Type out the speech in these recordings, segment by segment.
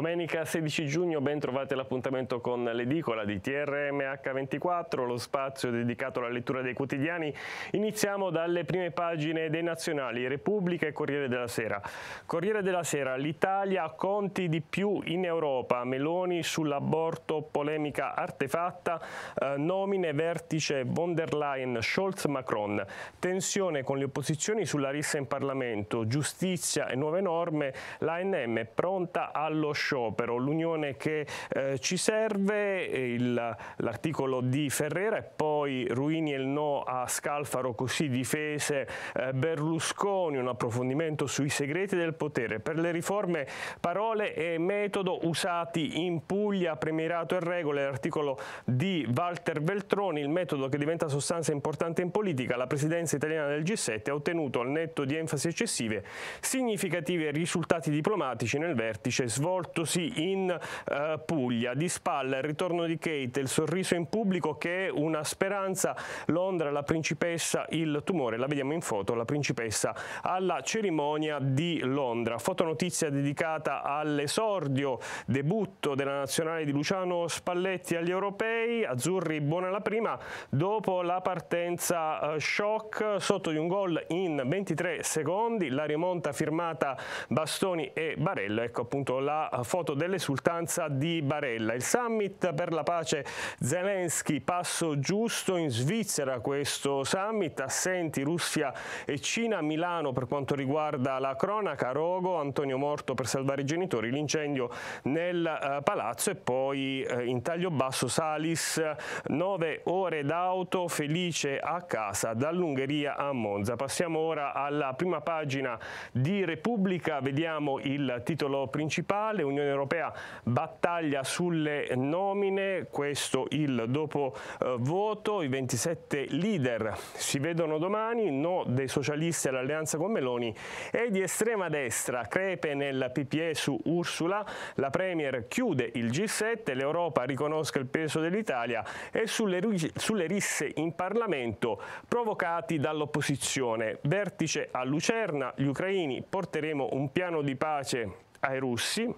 Domenica 16 giugno ben trovate l'appuntamento con l'edicola di TRMH24, lo spazio dedicato alla lettura dei quotidiani. Iniziamo dalle prime pagine dei nazionali, Repubblica e Corriere della Sera. Corriere della Sera, l'Italia conti di più in Europa, Meloni sull'aborto, polemica artefatta, eh, nomine vertice von der Leyen, Scholz, Macron, tensione con le opposizioni sulla rissa in Parlamento, giustizia e nuove norme, l'ANM pronta allo sciopero sciopero, l'unione che eh, ci serve, eh, l'articolo di Ferrera e poi Ruini e il no a Scalfaro così difese eh, Berlusconi, un approfondimento sui segreti del potere, per le riforme parole e metodo usati in Puglia, premierato e regole, l'articolo di Walter Veltroni, il metodo che diventa sostanza importante in politica, la presidenza italiana del G7 ha ottenuto al netto di enfasi eccessive significativi risultati diplomatici nel vertice svolto svoltosi in eh, Puglia. Di spalla il ritorno di Kate, il sorriso in pubblico che è una speranza. Londra, la principessa, il tumore. La vediamo in foto, la principessa alla cerimonia di Londra. Fotonotizia dedicata all'esordio, debutto della nazionale di Luciano Spalletti agli europei. Azzurri buona la prima, dopo la partenza eh, shock sotto di un gol in 23 secondi. La rimonta firmata Bastoni e Barella. Ecco appunto la foto dell'esultanza di Barella. Il summit per la pace Zelensky, passo giusto in Svizzera questo summit, assenti Russia e Cina, Milano per quanto riguarda la cronaca, Rogo, Antonio Morto per salvare i genitori, l'incendio nel eh, palazzo e poi eh, in taglio basso Salis, nove ore d'auto, felice a casa dall'Ungheria a Monza. Passiamo ora alla prima pagina di Repubblica, vediamo il titolo principale, Unione l'Unione Europea battaglia sulle nomine, questo il dopo eh, voto, i 27 leader si vedono domani, no dei socialisti all'alleanza con Meloni e di estrema destra crepe nel PPE su Ursula, la Premier chiude il G7, l'Europa riconosca il peso dell'Italia e sulle, sulle risse in Parlamento provocati dall'opposizione. Vertice a Lucerna, gli ucraini porteremo un piano di pace ai russi,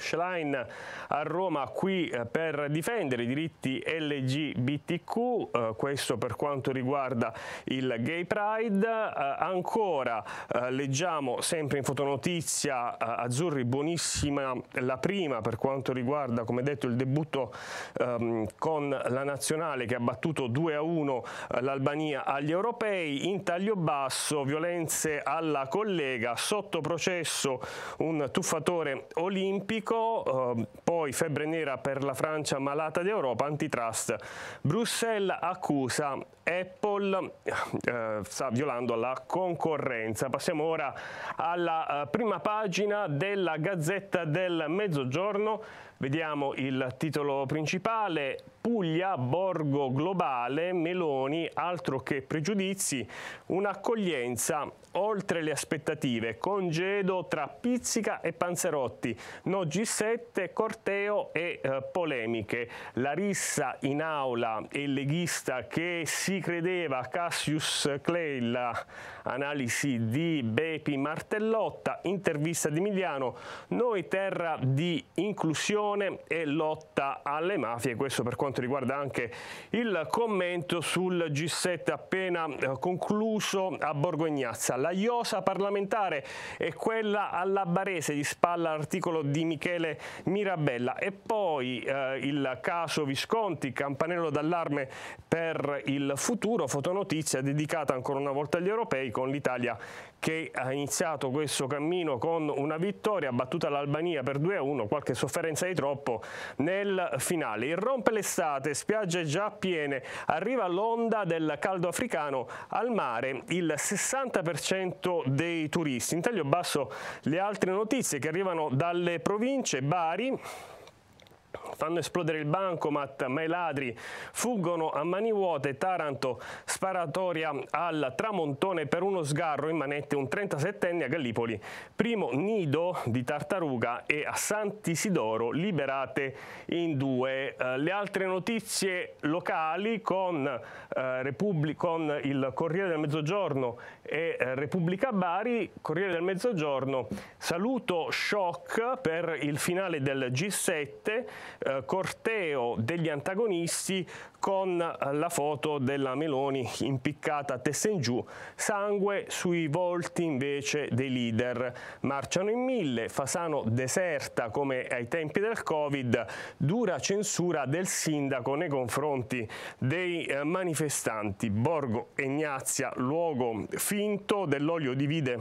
Schlein a Roma qui eh, per difendere i diritti LGBTQ, eh, questo per quanto riguarda il Gay Pride. Eh, ancora leggiamo sempre in fotonotizia Azzurri buonissima la prima per quanto riguarda come detto il debutto ehm, con la nazionale che ha battuto 2 a 1 l'Albania agli europei in taglio basso, violenze alla collega, sotto processo un tuffatore olimpico Messico, eh, poi febbre nera per la Francia malata d'Europa, antitrust. Bruxelles accusa Apple, eh, sta violando la concorrenza. Passiamo ora alla eh, prima pagina della Gazzetta del Mezzogiorno. Vediamo il titolo principale, Puglia, Borgo Globale, Meloni, altro che pregiudizi, un'accoglienza oltre le aspettative, congedo tra Pizzica e Panzerotti, no G7, corteo e eh, polemiche, la rissa in aula e il leghista che si credeva Cassius Clay, analisi di Bepi Martellotta, intervista di Emiliano, noi terra di inclusione, corruzione e lotta alle mafie, questo per quanto riguarda anche il commento sul G7 appena eh, concluso a Borgo Ignazza. La iosa parlamentare è quella alla Barese di spalla articolo di Michele Mirabella e poi eh, il caso Visconti, campanello d'allarme per il futuro, fotonotizia dedicata ancora una volta agli europei con l'Italia che ha iniziato questo cammino con una vittoria, battuta l'Albania per 2-1, qualche sofferenza di troppo nel finale. Irrompe l'estate, spiagge già piene, arriva l'onda del caldo africano al mare, il 60% dei turisti. In taglio basso le altre notizie che arrivano dalle province, Bari, fanno esplodere il bancomat, ma i ladri fuggono a mani vuote, Taranto sparatoria al tramontone per uno sgarro in manette un 37enne a Gallipoli, primo nido di tartaruga e a Sant'Isidoro liberate in due. Eh, le altre notizie locali con, eh, con, il Corriere del Mezzogiorno e eh, Repubblica Bari, Corriere del Mezzogiorno, saluto shock per il finale del G7, eh, corteo degli antagonisti con eh, la foto della Meloni impiccata a testa in giù, sangue sui volti invece dei leader. Marciano in mille, Fasano deserta come ai tempi del Covid, dura censura del sindaco nei confronti dei eh, manifestanti. Borgo Egnazia, luogo finto dell'olio divide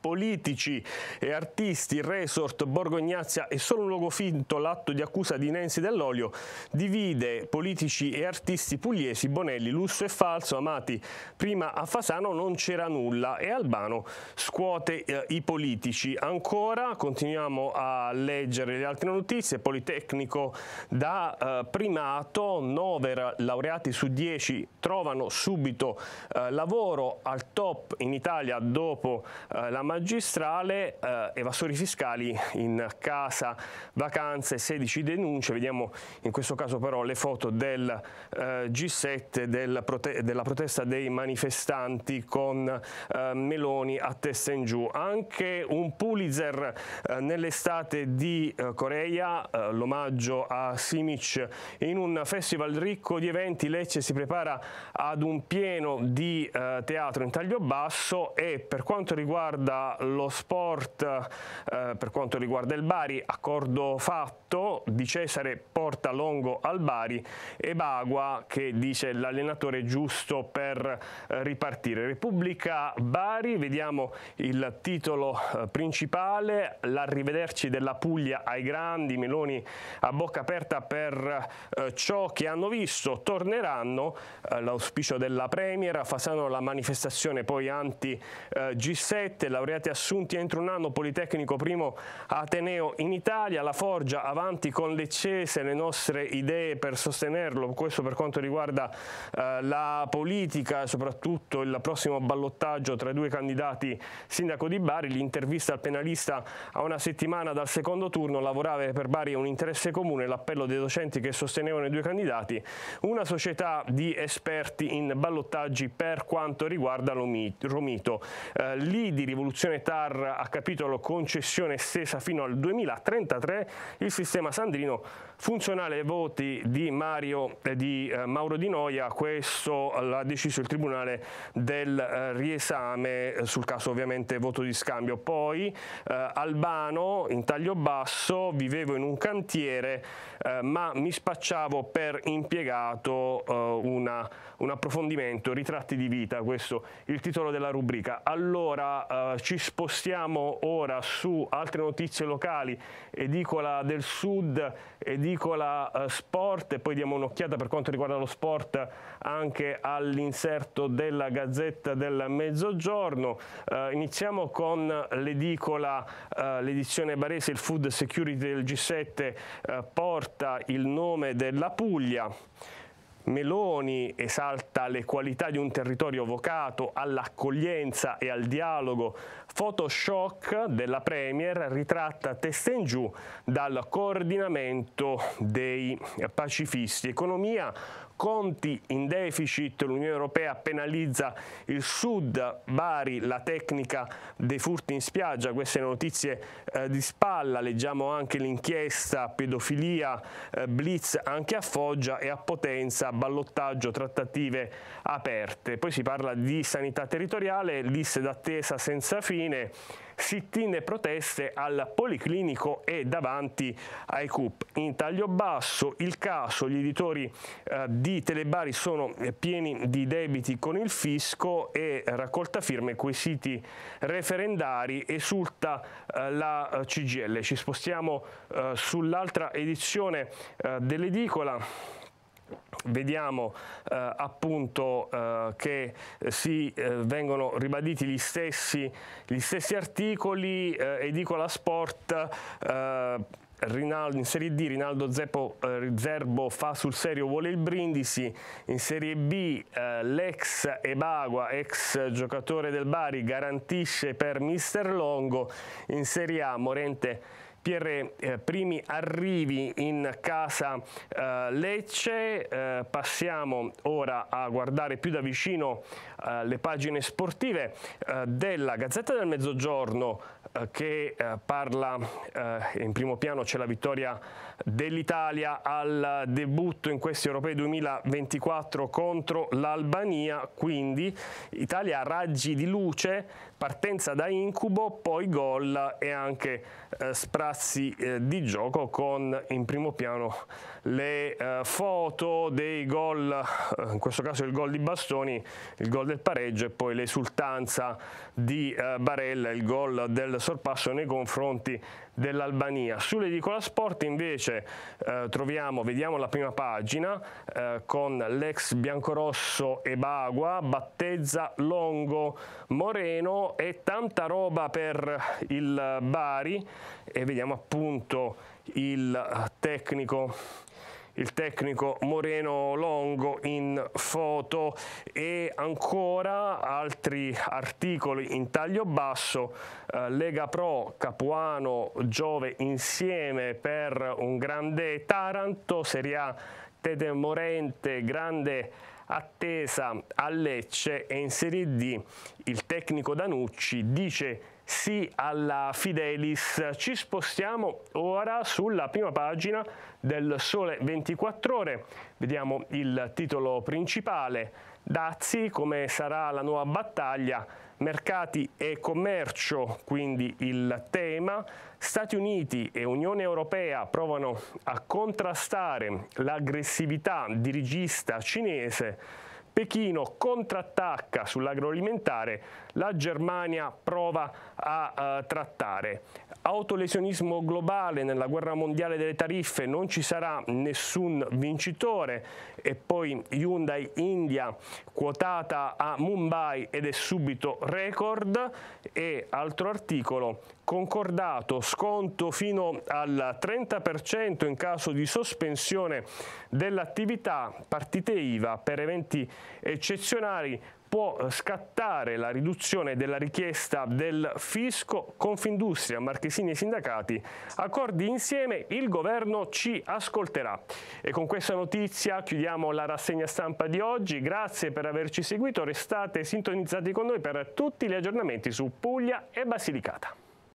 politici e artisti, resort, borgognazia è solo un luogo finto l'atto di accusa di Nancy Dell'Olio divide politici e artisti pugliesi, Bonelli, Lusso e Falso, Amati. Prima a Fasano non c'era nulla e Albano scuote eh, i politici. Ancora continuiamo a leggere le altre notizie, Politecnico da eh, primato, 9 laureati su 10 trovano subito eh, lavoro al top in Italia dopo eh, la manifestazione magistrale, eh, evasori fiscali in casa, vacanze, 16 denunce, vediamo in questo caso però le foto del eh, G7, del prote della protesta dei manifestanti con eh, Meloni a testa in giù. Anche un Pulitzer eh, nell'estate di eh, Corea, eh, l'omaggio a Simic in un festival ricco di eventi, Lecce si prepara ad un pieno di teatro in taglio basso e per quanto riguarda riguarda lo sport, eh, per quanto riguarda il Bari, accordo fatto di Cesare porta Longo al Bari e Bagua che dice l'allenatore giusto per eh, ripartire. Repubblica Bari, vediamo il titolo eh, principale, l'arrivederci della Puglia ai grandi, Meloni a bocca aperta per eh, ciò che hanno visto, torneranno, eh, l'auspicio della Premier, Fasano la manifestazione poi anti eh, G7, la laureati assunti entro un anno, Politecnico primo Ateneo in Italia, la Forgia avanti con le cese, le nostre idee per sostenerlo, questo per quanto riguarda eh, la politica e soprattutto il prossimo ballottaggio tra i due candidati sindaco di Bari, l'intervista al penalista a una settimana dal secondo turno, lavorare per Bari è un interesse comune, l'appello dei docenti che sostenevano i due candidati, una società di esperti in ballottaggi per quanto riguarda Romito, eh, lì di rivoluzione Istruzione TAR a capitolo concessione stesa fino al 2033, il sistema Sandrino Funzionale ai voti di, Mario, e di eh, Mauro Di Noia, questo l'ha deciso il Tribunale del eh, riesame eh, sul caso ovviamente voto di scambio. Poi eh, Albano in taglio basso, vivevo in un cantiere eh, ma mi spacciavo per impiegato una, un approfondimento, ritratti di vita, questo il titolo della rubrica. Allora ci spostiamo ora su altre notizie locali, edicola del sud, edicola edicola eh, sport e poi diamo un'occhiata per quanto riguarda lo sport anche all'inserto della Gazzetta del Mezzogiorno. Eh, iniziamo con l'edicola, eh, l'edizione barese, il Food Security del G7 eh, porta il nome della Puglia. Meloni esalta le qualità di un territorio vocato all'accoglienza e al dialogo. Photoshop della Premier ritratta testa in giù dal coordinamento dei pacifisti. Economia conti in deficit, l'Unione Europea penalizza il Sud, Bari, la tecnica dei furti in spiaggia, queste notizie eh, di spalla, leggiamo anche l'inchiesta pedofilia, eh, blitz anche a Foggia e a Potenza, ballottaggio, trattative aperte. Poi si parla di sanità territoriale, liste d'attesa senza fine, sit-in e proteste al Policlinico e davanti ai CUP. In taglio basso il caso, gli editori eh, di Telebari sono eh, pieni di debiti con il fisco e raccolta firme coi siti referendari esulta eh, la eh, CGL. Ci spostiamo eh, sull'altra edizione eh, dell'edicola Vediamo eh, appunto eh, che eh, si eh, vengono ribaditi gli stessi, gli stessi articoli, Edicola eh, Sport eh, Rinaldo, in Serie D Rinaldo Zeppo, eh, Zerbo fa sul serio vuole il Brindisi, in Serie B eh, l'ex Ebagua, ex giocatore del Bari, garantisce per Mister Longo, in Serie A Morente Pierre eh, primi arrivi in casa eh, Lecce, eh, passiamo ora a guardare più da vicino eh, le pagine sportive eh, della Gazzetta del Mezzogiorno eh, che parla, in primo piano c'è la vittoria dell'Italia al debutto in questi europei 2024 contro l'Albania, quindi Italia a raggi di luce, partenza da incubo, poi gol e anche eh, sprazzi eh, di gioco con in primo piano le eh, foto dei gol, eh, in questo caso il gol di Bastoni, il gol del pareggio e poi l'esultanza di eh, Barella, il gol del sorpasso nei confronti dell'Albania. Sull'edicola sport invece invece eh, troviamo, vediamo la prima pagina, eh, con l'ex biancorosso e Bagua, battezza Longo Moreno e tanta roba per il Bari e vediamo appunto il eh, tecnico il tecnico Moreno Longo in foto e ancora altri articoli in taglio basso, eh, Lega Pro, Capuano, Giove insieme per un grande Taranto, Serie A Tete Morente, grande attesa a Lecce e in Serie D il tecnico Danucci dice sì alla Fidelis. Ci spostiamo ora sulla prima pagina del Sole 24 Ore. Vediamo il titolo principale. Dazi, come sarà la nuova battaglia, mercati e commercio, quindi il tema. Stati Uniti e Unione Europea provano a contrastare l'aggressività dirigista cinese Pechino contrattacca sull'agroalimentare, la Germania prova a eh, trattare. Autolesionismo globale nella guerra mondiale delle tariffe, non ci sarà nessun vincitore e poi Hyundai India quotata a Mumbai ed è subito record e altro articolo concordato sconto fino al 30% in caso di sospensione dell'attività, partite IVA per eventi eccezionali, può scattare la riduzione della richiesta del fisco Confindustria, Marchesini e sindacati. Accordi insieme, il governo ci ascolterà. E con questa notizia chiudiamo la rassegna stampa di oggi. Grazie per averci seguito, restate sintonizzati con noi per tutti gli aggiornamenti su Puglia e Basilicata.